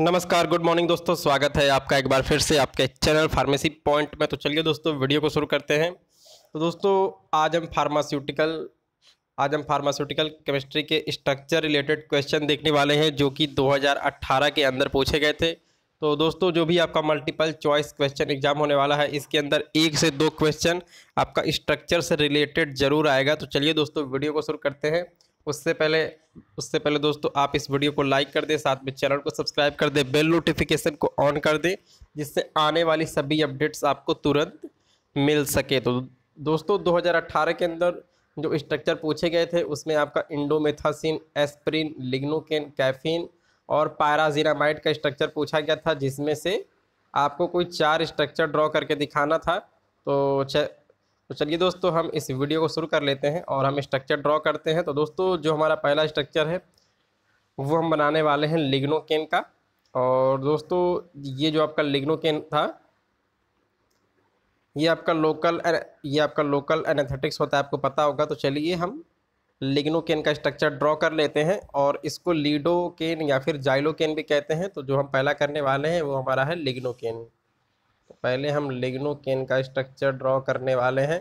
नमस्कार good morning दोस्तों स्वागत है आपका एक बार फिर से आपके चैनल फार्मेसी पॉइंट में तो चलिए दोस्तों वीडियो को शुरू करते हैं तो दोस्तों आज हम फार्मास्यूटिकल आज हम फार्मास्यूटिकल केमिस्ट्री के स्ट्रक्चर रिलेटेड क्वेश्चन देखने वाले हैं जो कि 2018 के अंदर पूछे गए थे तो दोस्तों जो भी आपका मल्टीपल चॉइस क्वेश्चन एग्जाम होने वाला है इसके अंदर एक से दो क्वेश्चन आपका स्ट्रक्चर से रिलेटेड जरूर आएगा तो चलिए दोस्तों वीडियो को शुरू करते हैं उससे पहले उससे पहले दोस्तों आप इस वीडियो को लाइक कर दें साथ में चैनल को सब्सक्राइब कर दें बेल नोटिफिकेशन को ऑन कर दें जिससे आने वाली सभी अपडेट्स आपको तुरंत मिल सके तो दोस्तों 2018 के अंदर जो स्ट्रक्चर पूछे गए थे उसमें आपका इंडोमेथासिन एस्प्रिन लिग्नोकेन कैफीन और पायराजीनामाइड का स्ट्रक्चर पूछा गया था जिसमें से आपको कोई चार स्ट्रक्चर ड्रॉ करके दिखाना था तो तो चलिए दोस्तों हम इस वीडियो को शुरू कर लेते हैं और हम स्ट्रक्चर ड्रॉ करते हैं तो दोस्तों जो हमारा पहला स्ट्रक्चर है वो हम बनाने वाले हैं लिग्नोकेन का और दोस्तों ये जो आपका लिग्नोकेन था ये आपका लोकल ये आपका लोकल एनेथेटिक्स होता है आपको पता होगा तो चलिए हम लिग्नोकेन का स्ट्रक्चर ड्रॉ कर लेते हैं और इसको लीडोकेन या फिर जाइलोकेन भी कहते हैं तो जो हम पहला करने वाले हैं वो हमारा है लिग्नोकेन पहले हम लिग्नोकेन का स्ट्रक्चर ड्रॉ करने वाले हैं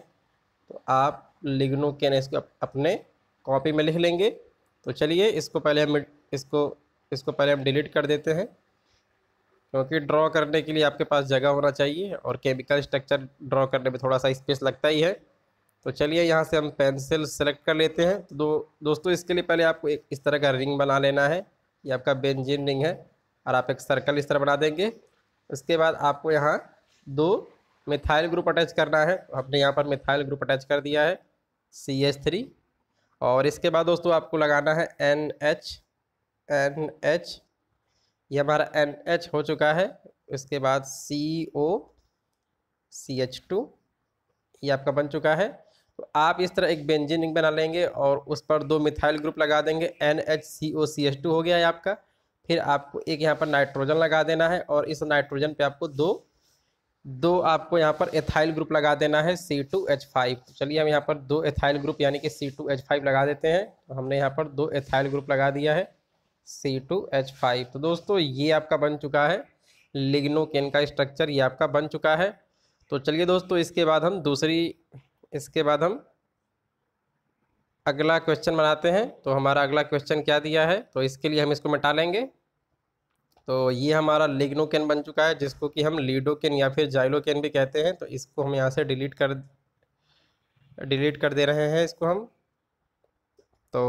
तो आप लिग्नोकेन इसको अपने कॉपी में लिख लेंगे तो चलिए इसको पहले हम इसको इसको पहले हम डिलीट कर देते हैं क्योंकि ड्रॉ करने के लिए आपके पास जगह होना चाहिए और केमिकल स्ट्रक्चर ड्रॉ करने में थोड़ा सा स्पेस लगता ही है तो चलिए यहाँ से हम पेंसिल सेलेक्ट कर लेते हैं तो दो, दोस्तों इसके लिए पहले आपको एक इस तरह का रिंग बना लेना है ये आपका बेंजिन रिंग है और आप एक सर्कल इस तरह बना देंगे उसके बाद आपको यहाँ दो मिथाइल ग्रुप अटैच करना है हमने यहाँ पर मिथाइल ग्रुप अटैच कर दिया है सी एच थ्री और इसके बाद दोस्तों आपको लगाना है एन एच एन एच ये हमारा एन एच हो चुका है उसके बाद सी ओ सी एच टू ये आपका बन चुका है तो आप इस तरह एक बेंजिन रिंग बना लेंगे और उस पर दो मिथाइल ग्रुप लगा देंगे N H C O C H two हो गया है आपका फिर आपको एक यहाँ पर नाइट्रोजन लगा देना है और इस नाइट्रोजन पे आपको दो दो आपको यहाँ पर एथाइल ग्रुप लगा देना है सी टू एच फाइव चलिए हम यहाँ पर दो एथाइल ग्रुप यानी कि सी टू एच फाइव लगा देते हैं तो हमने यहाँ पर दो एथाइल ग्रुप लगा दिया है सी टू एच फाइव तो दोस्तों ये आपका बन चुका है लिग्नोकेन का स्ट्रक्चर ये आपका बन चुका है तो चलिए दोस्तों इसके बाद हम दूसरी इसके बाद हम अगला क्वेश्चन बनाते हैं तो हमारा अगला क्वेश्चन क्या दिया है तो इसके लिए हम इसको मिटा लेंगे तो ये हमारा लिग्नोकेन बन चुका है जिसको कि हम लीडोकेन या फिर जाइलोकेन भी कहते हैं तो इसको हम यहाँ से डिलीट कर डिलीट कर दे रहे हैं इसको हम तो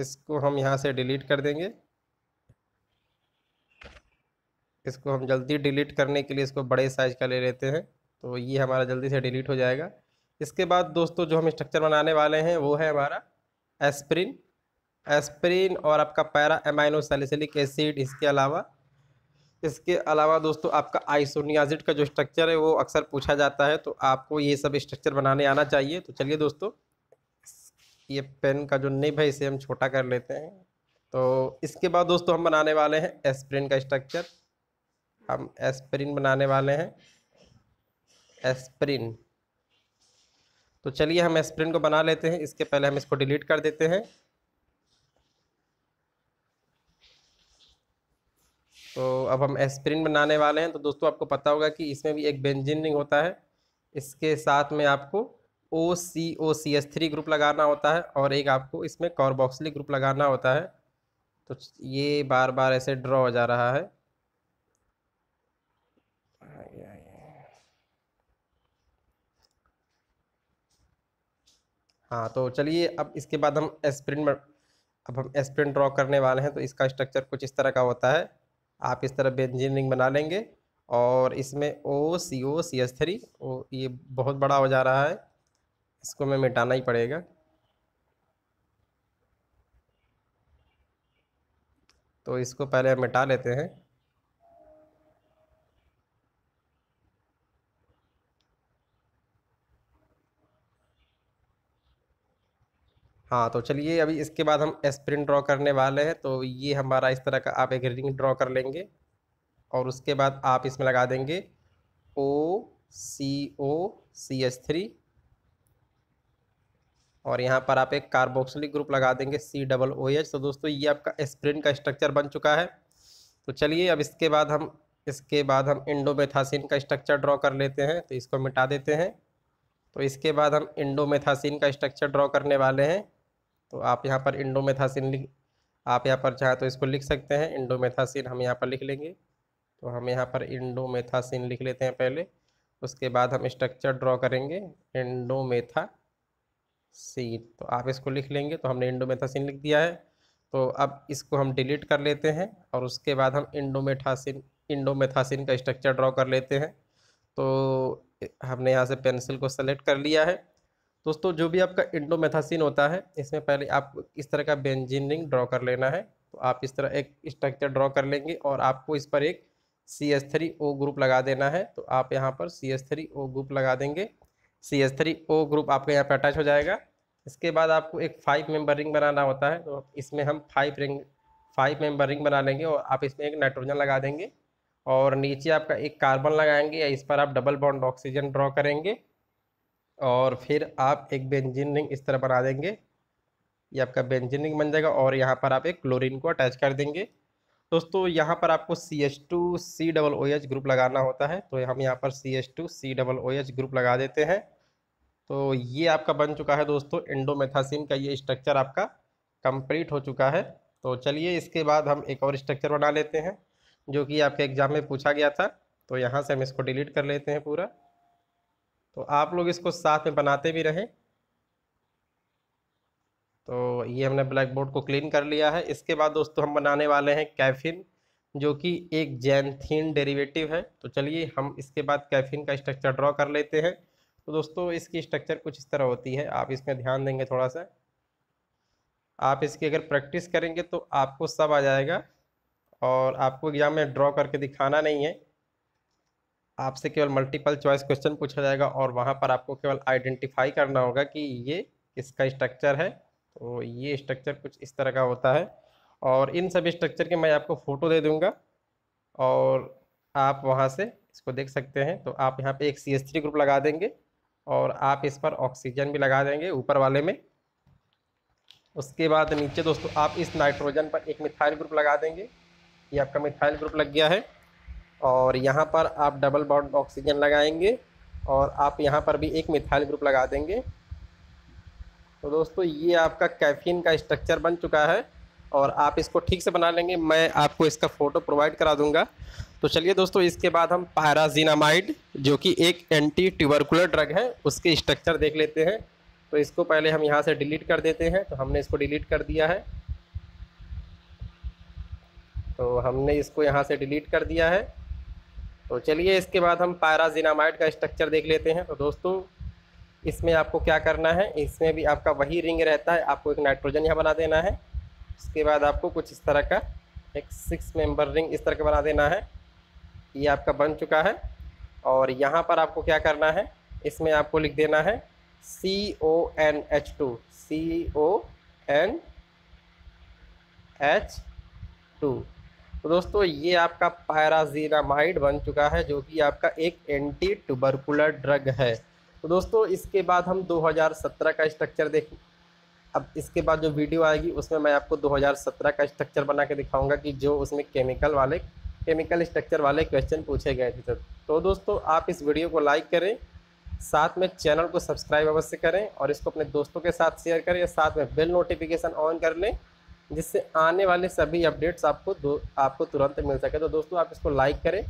इसको हम यहाँ से डिलीट कर देंगे इसको हम जल्दी डिलीट करने के लिए इसको बड़े साइज का ले लेते हैं तो ये हमारा जल्दी से डिलीट हो जाएगा इसके बाद दोस्तों जो हम स्ट्रक्चर बनाने वाले हैं वो है हमारा एस्प्रिन एस्प्रीन और आपका पैरा एमाइनो सैलिसिलिक एसिड इसके अलावा इसके अलावा दोस्तों आपका आइसोनियाजिड का जो स्ट्रक्चर है वो अक्सर पूछा जाता है तो आपको ये सब स्ट्रक्चर बनाने आना चाहिए तो चलिए दोस्तों ये पेन का जो निब है इसे हम छोटा कर लेते हैं तो इसके बाद दोस्तों हम बनाने वाले हैं एस्प्रिन का स्ट्रक्चर हम एस्प्रिन बनाने वाले हैं एस्प्रिन तो चलिए हम एस्प्रिन को बना लेते हैं इसके पहले हम इसको डिलीट कर देते हैं तो अब हम एस्प्रिन बनाने वाले हैं तो दोस्तों आपको पता होगा कि इसमें भी एक बेंजिन रिंग होता है इसके साथ में आपको O C O C S three group लगाना होता है और एक आपको इसमें कॉर्बॉक्सली ग्रुप लगाना होता है तो ये बार बार ऐसे ड्रॉ हो जा रहा है हाँ तो चलिए अब इसके बाद हम एस्प्रिन अब हम एस्प्रिन ड्रॉ करने वाले हैं तो इसका स्ट्रक्चर कुछ इस तरह का होता है आप इस तरह बेंजीन रिंग बना लेंगे और इसमें ओ C O C S three ओ ये बहुत बड़ा हो जा रहा है इसको हमें मिटाना ही पड़ेगा तो इसको पहले हम मिटा लेते हैं हाँ तो चलिए अभी इसके बाद हम स्प्रिंट ड्रॉ करने वाले हैं तो ये हमारा इस तरह का आप एक रिंग ड्रॉ कर लेंगे और उसके बाद आप इसमें लगा देंगे ओ C O C H three और यहाँ पर आप एक कार्बोक्सिलिक ग्रुप लगा देंगे सी डबल ओ एच तो दोस्तों ये आपका स्प्रिंट का स्ट्रक्चर बन चुका है तो चलिए अब इसके बाद हम इसके बाद हम इंडोमेथासिन का स्ट्रक्चर ड्रॉ कर लेते हैं तो इसको मिटा देते हैं तो इसके बाद हम इंडोमेथासिन का स्ट्रक्चर ड्रॉ करने वाले हैं तो आप यहाँ पर इंडोमेथासिन लिख आप यहाँ पर चाहे तो इसको लिख सकते हैं इंडोमेथासिन हम यहाँ पर लिख लेंगे तो हम यहाँ पर इंडोमेथासिन लिख लेते हैं पहले उसके बाद हम स्ट्रक्चर ड्रॉ करेंगे सीन तो आप इसको लिख लेंगे तो हमने इंडोमेथासिन लिख दिया है तो अब इसको हम डिलीट कर लेते हैं और उसके बाद हम इंडोमेथासिन इंडोमेथासिन का स्ट्रक्चर ड्रॉ कर लेते हैं तो हमने यहाँ से पेंसिल को सेलेक्ट कर लिया है दोस्तों जो भी आपका इंडोमेथासिन होता है इसमें पहले आप इस तरह का बेंजीन रिंग ड्रॉ कर लेना है तो आप इस तरह एक स्ट्रक्चर ड्रॉ कर लेंगे और आपको इस पर एक C S three O group लगा देना है तो आप यहाँ पर C S three O group लगा देंगे C S three O group आपके यहाँ पर अटैच हो जाएगा इसके बाद आपको एक फाइव मेंबर रिंग बनाना होता है तो इसमें हम five ring five member ring बना लेंगे और आप इसमें एक नाइट्रोजन लगा देंगे और नीचे आपका एक कार्बन लगाएंगे या इस पर आप डबल बॉन्ड ऑक्सीजन ड्रॉ करेंगे और फिर आप एक बेंजिन रिंग इस तरह बना देंगे ये आपका बेंजिन रिंग बन जाएगा और यहाँ पर आप एक क्लोरीन को अटैच कर देंगे दोस्तों यहाँ पर आपको C H two C double O H group लगाना होता है तो हम यहाँ पर C H two C double O H group लगा देते हैं तो ये आपका बन चुका है दोस्तों इंडोमेथासिन का ये स्ट्रक्चर आपका कंप्लीट हो चुका है तो चलिए इसके बाद हम एक और स्ट्रक्चर बना लेते हैं जो कि आपके एग्ज़ाम में पूछा गया था तो यहाँ से हम इसको डिलीट कर लेते हैं पूरा तो आप लोग इसको साथ में बनाते भी रहें तो ये हमने ब्लैक बोर्ड को क्लीन कर लिया है इसके बाद दोस्तों हम बनाने वाले हैं कैफिन जो कि एक जैनथीन डेरिवेटिव है तो चलिए हम इसके बाद कैफिन का स्ट्रक्चर ड्रॉ कर लेते हैं तो दोस्तों इसकी स्ट्रक्चर कुछ इस तरह होती है आप इसमें ध्यान देंगे थोड़ा सा आप इसकी अगर प्रैक्टिस करेंगे तो आपको सब आ जाएगा और आपको एग्ज़ाम में ड्रॉ करके दिखाना नहीं है आपसे केवल मल्टीपल चॉइस क्वेश्चन पूछा जाएगा और वहाँ पर आपको केवल आइडेंटिफाई करना होगा कि ये किसका स्ट्रक्चर है तो ये स्ट्रक्चर कुछ इस तरह का होता है और इन सभी स्ट्रक्चर के मैं आपको फ़ोटो दे दूँगा और आप वहाँ से इसको देख सकते हैं तो आप यहाँ पे एक सी एस थ्री ग्रुप लगा देंगे और आप इस पर ऑक्सीजन भी लगा देंगे ऊपर वाले में उसके बाद नीचे दोस्तों आप इस नाइट्रोजन पर एक मिथाइल ग्रुप लगा देंगे ये आपका मिथाइल ग्रुप लग गया है और यहाँ पर आप डबल बॉन्ड ऑक्सीजन लगाएंगे और आप यहाँ पर भी एक मिथाइल ग्रुप लगा देंगे तो दोस्तों ये आपका कैफीन का स्ट्रक्चर बन चुका है और आप इसको ठीक से बना लेंगे मैं आपको इसका फ़ोटो प्रोवाइड करा दूंगा तो चलिए दोस्तों इसके बाद हम पैराजीनामाइड जो कि एक एंटी ट्यूबरकुलर ड्रग है उसके स्ट्रक्चर देख लेते हैं तो इसको पहले हम यहाँ से डिलीट कर देते हैं तो हमने इसको डिलीट कर दिया है तो हमने इसको यहाँ से डिलीट कर दिया है तो चलिए इसके बाद हम जीनामाइट का स्ट्रक्चर देख लेते हैं तो दोस्तों इसमें आपको क्या करना है इसमें भी आपका वही रिंग रहता है आपको एक नाइट्रोजन यहाँ बना देना है उसके बाद आपको कुछ इस तरह का एक सिक्स मेंबर रिंग इस तरह का बना देना है ये आपका बन चुका है और यहाँ पर आपको क्या करना है इसमें आपको लिख देना है C O N H two C O N H two तो दोस्तों ये आपका पैराजीनामाइड बन चुका है जो कि आपका एक एंटी टुबरकुलर ड्रग है तो दोस्तों इसके बाद हम 2017 का स्ट्रक्चर देख अब इसके बाद जो वीडियो आएगी उसमें मैं आपको 2017 का स्ट्रक्चर बना के दिखाऊंगा कि जो उसमें केमिकल वाले केमिकल स्ट्रक्चर वाले क्वेश्चन पूछे गए थे तो दोस्तों आप इस वीडियो को लाइक करें साथ में चैनल को सब्सक्राइब अवश्य करें और इसको अपने दोस्तों के साथ शेयर करें साथ में बिल नोटिफिकेशन ऑन कर लें जिससे आने वाले सभी अपडेट्स आपको दो आपको तुरंत मिल सके तो दोस्तों आप इसको लाइक करें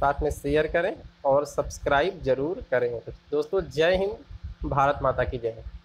साथ में शेयर करें और सब्सक्राइब जरूर करें दोस्तों जय हिंद भारत माता की जय हिंद